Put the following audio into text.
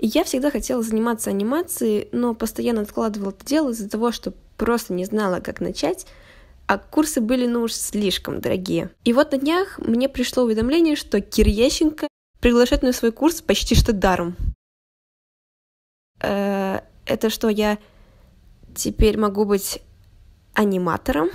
И Я всегда хотела заниматься анимацией, но постоянно откладывала это дело из-за того, что просто не знала, как начать, а курсы были, ну уж, слишком дорогие. И вот на днях мне пришло уведомление, что Кирьященко приглашает на свой курс почти что даром. Э, это что, я теперь могу быть аниматором?